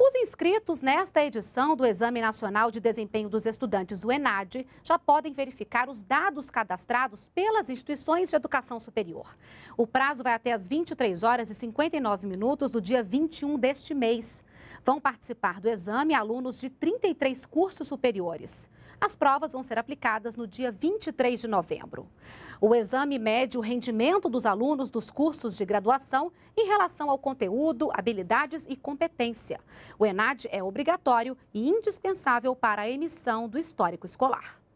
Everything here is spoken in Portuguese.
Os inscritos nesta edição do Exame Nacional de Desempenho dos Estudantes, o ENAD, já podem verificar os dados cadastrados pelas instituições de educação superior. O prazo vai até às 23 horas e 59 minutos do dia 21 deste mês. Vão participar do exame alunos de 33 cursos superiores. As provas vão ser aplicadas no dia 23 de novembro. O exame mede o rendimento dos alunos dos cursos de graduação em relação ao conteúdo, habilidades e competência. O ENAD é obrigatório e indispensável para a emissão do histórico escolar.